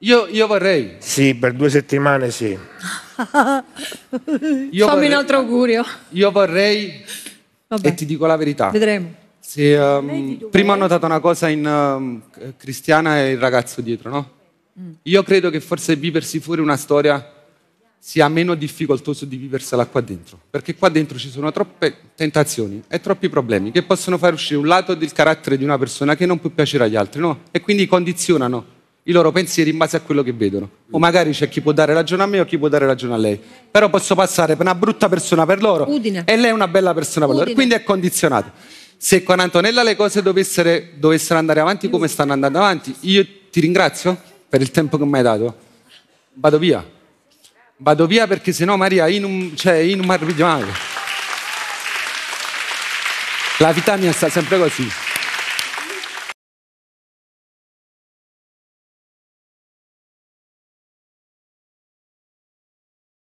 Io, io vorrei. Sì, per due settimane sì. io Fammi vorrei, un altro augurio. Io vorrei, Vabbè. e ti dico la verità. Vedremo. Se, um, prima ho notato una cosa in um, Cristiana e il ragazzo dietro, no? Mm. Io credo che forse viversi fuori una storia sia meno difficoltoso di viversela qua dentro, perché qua dentro ci sono troppe tentazioni e troppi problemi che possono far uscire un lato del carattere di una persona che non può piacere agli altri, no? E quindi condizionano i loro pensieri in base a quello che vedono. O magari c'è chi può dare ragione a me o chi può dare ragione a lei. Però posso passare per una brutta persona per loro Udine. e lei è una bella persona per Udine. loro. Quindi è condizionato. Se con Antonella le cose dovessero, dovessero andare avanti come stanno andando avanti, io ti ringrazio per il tempo che mi hai dato. Vado via. Vado via perché sennò Maria in un, cioè, un mar La vita mia sta sempre così.